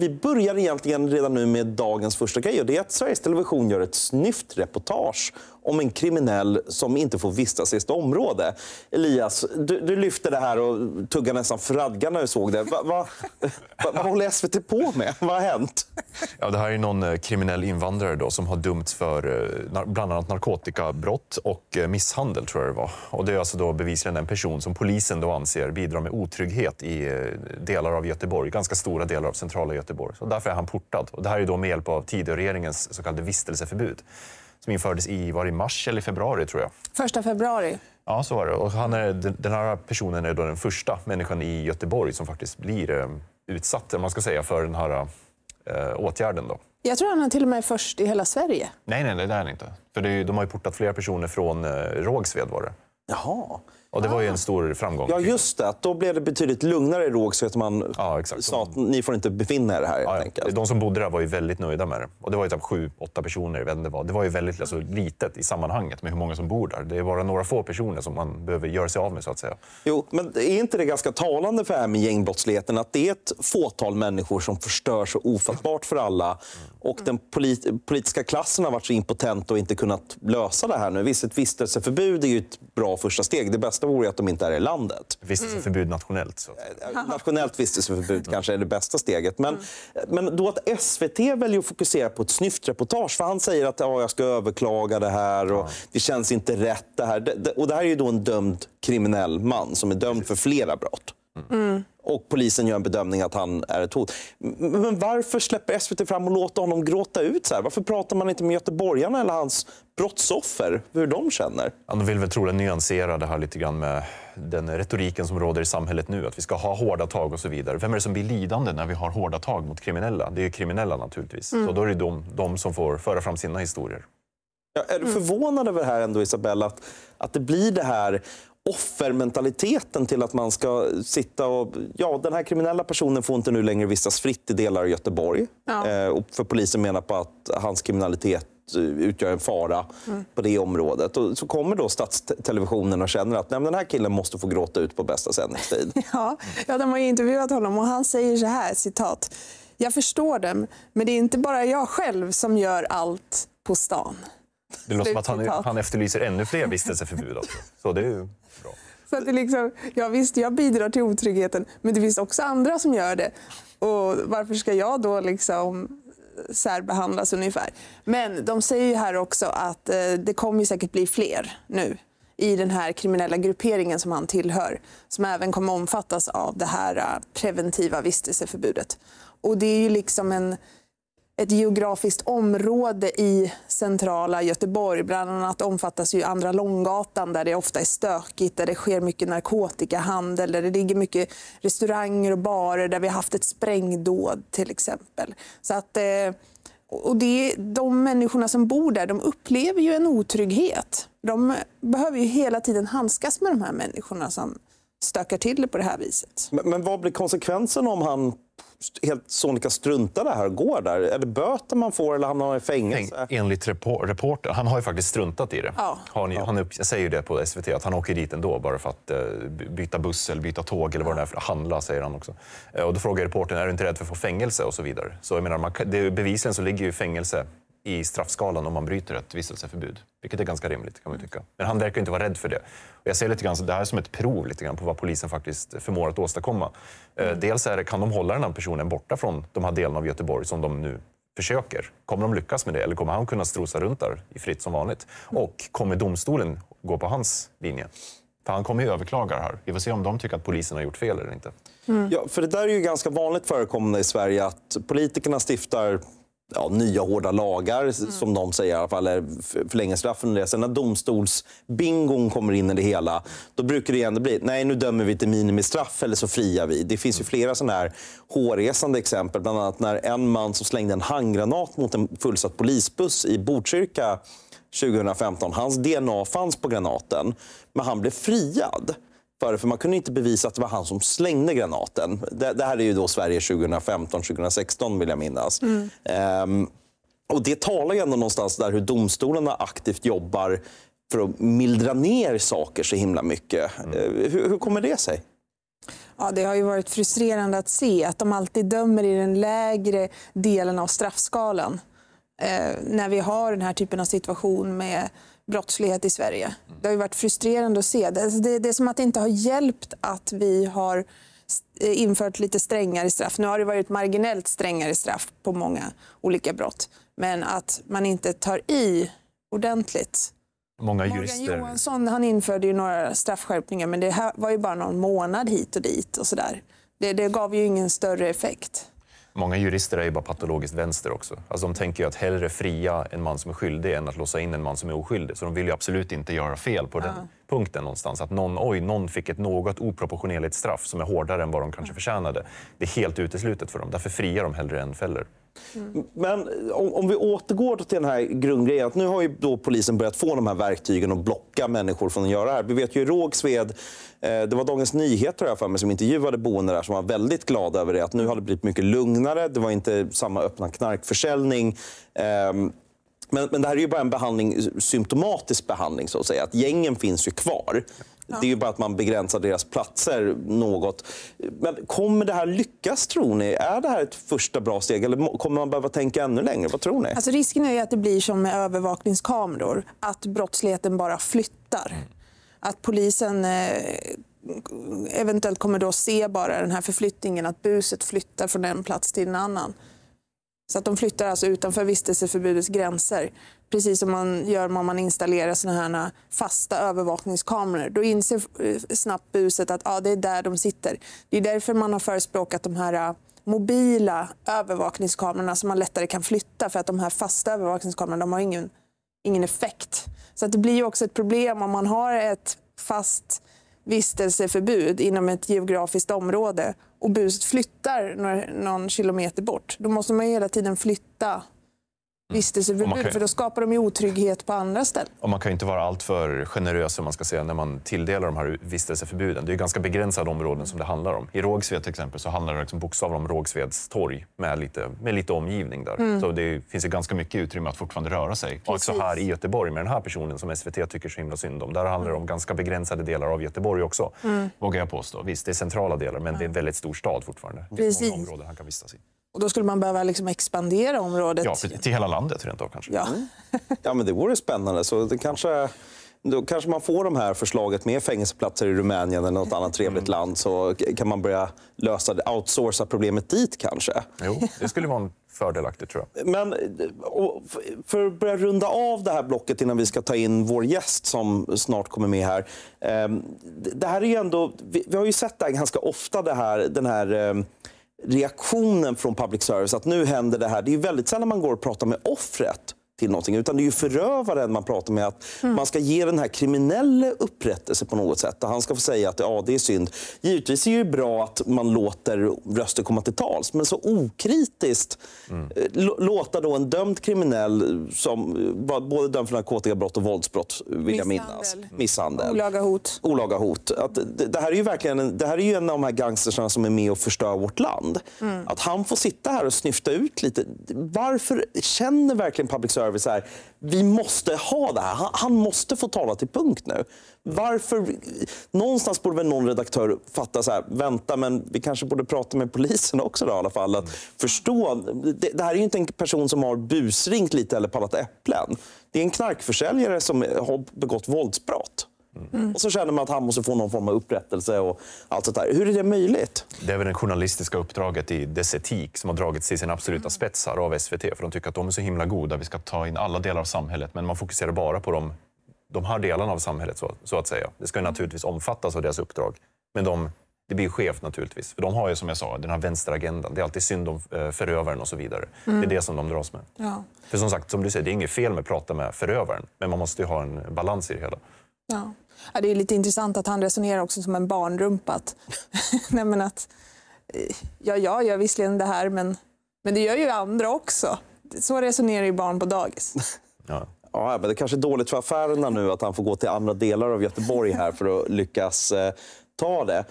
Vi börjar egentligen redan nu med dagens första grej och det är att Sveriges Television gör ett snyftreportage om en kriminell som inte får vistas i ett område. Elias, du, du lyfte det här och tuggade nästan fradga när du såg det. Va, va, va, vad håller SVT på med? Vad har hänt? Ja, det här är någon eh, kriminell invandrare då, som har dömts för eh, bland annat narkotikabrott och eh, misshandel. tror jag det var. Och det är alltså då bevisligen en person som polisen då anser bidrar med otrygghet i delar av Göteborg, ganska stora delar av centrala Göteborg. Så därför är han portad. Och det här är då med hjälp av Tidöregeringens så kallade vistelseförbud som infördes i, var i mars eller februari tror jag. Första februari? Ja, så var det. Och han är, den här personen är då den första människan i Göteborg som faktiskt blir eh, utsatt, man ska säga, för den här eh, åtgärden. Då. Jag tror han är till och med först i hela Sverige. Nej, nej, det är han inte. För är, de har ju portat flera personer från eh, Rågsved var det. Jaha. Och det var ju en ah. stor framgång. Ja, just det. Då blev det betydligt lugnare i Råg så att man ja, exakt. sa att ni får inte befinna er här. Ja, ja. De som bodde där var ju väldigt nöjda med det. Och det var ju typ sju, åtta personer. vet inte vad. Det var ju väldigt alltså, litet i sammanhanget med hur många som bor där. Det är bara några få personer som man behöver göra sig av med. så att säga. Jo, men är inte det ganska talande för det här med gängbrottsligheten? Att det är ett fåtal människor som förstör så ofattbart för alla. Mm. Och den polit politiska klassen har varit så impotent och inte kunnat lösa det här nu. Visst, ett vistelseförbud är ju ett bra första steg. Det bästa bästa vore att de inte är i landet. Vistelseförbud nationellt. Så. Eh, nationellt vistelseförbud kanske är det bästa steget. Men, mm. men då att SVT väljer att fokusera på ett snyftreportage. För han säger att jag ska överklaga det här och ja. det känns inte rätt. Det här. och det här är ju då en dömd kriminell man som är dömd för flera brott. Mm och polisen gör en bedömning att han är ett hot. Men varför släpper SVT fram och låter honom gråta ut? så här? Varför pratar man inte med göteborgarna eller hans brottsoffer, hur de känner? Han vill väl troligen nyansera det här lite grann med den retoriken som råder i samhället nu, att vi ska ha hårda tag och så vidare. Vem är det som blir lidande när vi har hårda tag mot kriminella? Det är ju kriminella naturligtvis. Mm. Så då är det de, de som får föra fram sina historier. Ja, är du mm. förvånad över det här ändå, Isabella, att, att det blir det här offermentaliteten till att man ska sitta och... Ja, den här kriminella personen får inte nu längre vistas fritt i delar av Göteborg. Ja. Eh, och för polisen menar på att hans kriminalitet eh, utgör en fara mm. på det området. Och så kommer då Stadstelevisionen och känner att Nej, den här killen måste få gråta ut på bästa sändningstid. Ja, ja, de har intervjuat honom och han säger så här, citat. Jag förstår dem, men det är inte bara jag själv som gör allt på stan. Det låter som att han, han efterlyser ännu fler vistelseförbud. också. Så det är ju bra. Så att det liksom, ja, visst, jag bidrar till otryggheten, men det finns också andra som gör det. Och varför ska jag då liksom särbehandlas ungefär? Men de säger ju här också att eh, det kommer säkert bli fler nu i den här kriminella grupperingen som han tillhör som även kommer omfattas av det här eh, preventiva vistelseförbudet. Och det är ju liksom en ett geografiskt område i centrala Göteborg. Bland annat omfattas ju Andra Långgatan där det ofta är stökigt, där det sker mycket narkotikahandel, där det ligger mycket restauranger och barer, där vi har haft ett sprängdåd till exempel. Så att, eh, och det, de människorna som bor där de upplever ju en otrygghet. De behöver ju hela tiden handskas med de här människorna som stökar till det på det här viset. Men, men vad blir konsekvensen om han helt sonika struntar det här och går där? Är det böter man får eller hamnar man i fängelse? Enligt reporter, han har ju faktiskt struntat i det. Ja. Han, han upp, säger ju det på SVT, att han åker dit ändå bara för att uh, byta buss eller byta tåg eller vad det är för att handla, säger han också. Uh, och då frågar reportern, är du inte rädd för att få fängelse och så vidare. Så jag menar, man, det, bevisligen så ligger ju fängelse i straffskalan om man bryter ett vistelseförbud. Vilket är ganska rimligt kan man tycka. Men han verkar inte vara rädd för det. Och jag ser lite grann så det här är som ett prov lite grann på vad polisen faktiskt förmår att åstadkomma. Eh, mm. Dels är det, kan de hålla den här personen borta från de här delarna av Göteborg som de nu försöker. Kommer de lyckas med det eller kommer han kunna strosa runt där i fritt som vanligt? Mm. Och kommer domstolen gå på hans linje? För han kommer ju överklaga här. Vi får se om de tycker att polisen har gjort fel eller inte. Mm. Ja, för det där är ju ganska vanligt förekommande i Sverige att politikerna stiftar ja, nya hårda lagar, mm. som de säger i alla fall, eller förlänga straffen. Det. Sen när domstolsbingon kommer in i det hela, då brukar det ändå bli nej nu dömer vi till minimistraff eller så friar vi. Det finns ju flera sådana här hårresande exempel. Bland annat när en man som slängde en handgranat mot en fullsatt polisbuss i Botkyrka 2015. Hans DNA fanns på granaten, men han blev friad djupare för man kunde inte bevisa att det var han som slängde granaten. Det, det här är ju då Sverige 2015, 2016 vill jag minnas. Mm. Ehm, och Det talar ju ändå någonstans där hur domstolarna aktivt jobbar för att mildra ner saker så himla mycket. Mm. Eh, hur, hur kommer det sig? Ja, det har ju varit frustrerande att se att de alltid dömer i den lägre delen av straffskalan. Eh, när vi har den här typen av situation med brottslighet i Sverige. Det har varit frustrerande att se. Det, alltså, det, det är som att det inte har hjälpt att vi har eh, infört lite strängare straff. Nu har det varit marginellt strängare straff på många olika brott. Men att man inte tar i ordentligt. Många jurister. Morgan Johansson han införde ju några straffskärpningar men det var ju bara någon månad hit och dit. och så där. Det, det gav ju ingen större effekt. Många jurister är ju bara patologiskt vänster också. Alltså de tänker ju att hellre fria en man som är skyldig än att låsa in en man som är oskyldig. Så de vill ju absolut inte göra fel på den, punkten någonstans. Att någon, oj, någon fick ett något oproportionerligt straff som är hårdare än vad de kanske mm. förtjänade. Det är helt uteslutet för dem. Därför friar de hellre än fäller. Mm. Men eh, om, om, vi återgår till den här grundgrejen. Att nu har ju då polisen börjat få de här verktygen att blocka människor från att göra det här. Vi vet ju i Rågsved, eh, det var Dagens Nyheter jag för mig, som intervjuade boende där som var väldigt glada över det. Att nu har det blivit mycket lugnare. Det var inte samma öppna knarkförsäljning. Eh, men, men det här är ju bara en behandling, symptomatisk behandling. så att säga. Att gängen finns ju kvar. Ja. Det är ju bara att man begränsar deras platser något. Men kommer det här lyckas, tror ni? Är det här ett första bra steg eller kommer man behöva tänka ännu längre? Vad tror ni? Alltså, risken är ju att det blir som med övervakningskameror, att brottsligheten bara flyttar. Mm. Att polisen eh, eventuellt kommer då se bara den här förflyttningen, att buset flyttar från en plats till en annan. Så att de flyttar alltså utanför vistelseförbudets gränser. Precis som man gör när man installerar såna här fasta övervakningskameror. Då inser eh, snabbt buset att ah, det är där de sitter. Det är därför man har förespråkat de här eh, mobila övervakningskamerorna som man lättare kan flytta. För att de här fasta övervakningskamerorna de har ingen, ingen effekt. Så att det blir också ett problem om man har ett fast vistelseförbud inom ett geografiskt område och buset flyttar någon kilometer bort, då måste man hela tiden flytta Mm. vistelseförbud, för då skapar de ju otrygghet på andra ställen. Och man kan ju inte vara alltför generös om man ska säga, när man tilldelar de här vistelseförbuden. Det är ganska begränsade områden som det handlar om. I Rågsved till exempel så handlar det liksom bokstavligen om Rågsveds torg med lite, med lite omgivning där. Mm. Så det finns ju ganska mycket utrymme att fortfarande röra sig. Precis. Och också här i Göteborg med den här personen som SVT tycker så himla synd om. Där handlar det om mm. ganska begränsade delar av Göteborg också, mm. vågar jag påstå. Visst, det är centrala delar, men det är en mm. väldigt stor stad fortfarande. Det finns många områden han kan vistas i. Och då skulle man behöva liksom expandera området. Ja, till hela landet rent av kanske. Ja. Mm. ja, men det vore spännande. Så det kanske då kanske man får de här förslaget med fängelseplatser i Rumänien eller något annat trevligt mm. land så kan man börja lösa det, outsourca problemet dit kanske. Jo, det skulle vara en fördelaktigt tror jag. Men för att börja runda av det här blocket innan vi ska ta in vår gäst som snart kommer med här. Ehm, det här är ju ändå, vi har ju sett det här ganska ofta, det här, den här ehm, reaktionen från public service att nu händer det här. Det är väldigt sällan man går och pratar med offret till någonting. Utan det är ju förövaren man pratar med. att mm. Man ska ge den här kriminelle upprättelse på något sätt. Och han ska få säga att ja, det är synd. Givetvis är det ju bra att man låter röster komma till tals. Men så okritiskt mm. Eh, låta då en dömd kriminell som eh, var både dömd för narkotikabrott och våldsbrott, eh, vill jag minnas. Misshandel. Olaga hot. Olaga hot. Att det, det här är ju verkligen en, det här är ju en av de här gangstersarna som är med och förstör vårt land. Mm. Att han får sitta här och snyfta ut lite. Varför känner verkligen public service service är vi måste ha det här. Han måste få tala till punkt nu. Varför? Någonstans borde väl någon redaktör fatta så här, vänta, men vi kanske borde prata med polisen också då, i alla fall. Att mm. förstå. Det, det, här är ju inte en person som har busringt lite eller pallat äpplen. Det är en knarkförsäljare som har begått våldsbrott. Mm. Och så känner man att han måste få någon form av upprättelse. och allt sånt där. Hur är det möjligt? Det är väl det journalistiska uppdraget i dess etik som har dragits till sin absoluta mm. spetsar av SVT. För De tycker att de är så himla goda, vi ska ta in alla delar av samhället men man fokuserar bara på de, de här delarna av samhället. så, så att säga. Det ska mm. naturligtvis omfattas av deras uppdrag. Men de, det blir skevt naturligtvis. För De har ju som jag sa den här vänsteragendan. Det är alltid synd om eh, förövaren och så vidare. Mm. Det är mm. det som de dras med. Ja. För som sagt, som du säger, det är inget fel med att prata med förövaren men man måste ju ha en balans i det hela. Ja. Ja, det är lite intressant att han resonerar också som en barnrumpa. Att, eh, ja, jag gör visserligen det här, men, men det gör ju andra också. Så resonerar ju barn på dagis. Ja. Ja, men det kanske är dåligt för affärerna nu att han får gå till andra delar av Göteborg här för att lyckas eh, ta det.